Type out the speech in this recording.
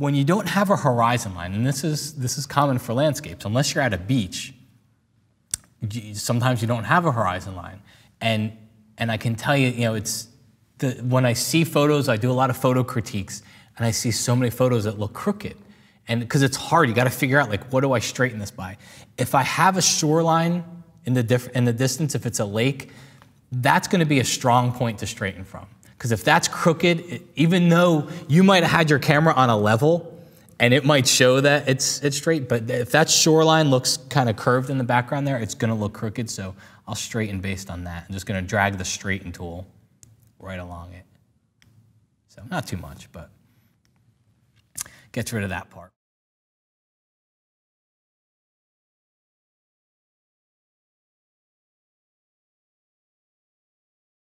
when you don't have a horizon line, and this is, this is common for landscapes, unless you're at a beach, sometimes you don't have a horizon line. And, and I can tell you, you know, it's the, when I see photos, I do a lot of photo critiques, and I see so many photos that look crooked. And because it's hard, you got to figure out, like, what do I straighten this by? If I have a shoreline in the, diff- in the distance, if it's a lake, that's going to be a strong point to straighten from. Because if that's crooked, even though you might have had your camera on a level and it might show that it's, it's straight, but if that shoreline looks kind of curved in the background there, it's going to look crooked. So I'll straighten based on that. I'm just going to drag the straighten tool right along it. So not too much, but gets rid of that part.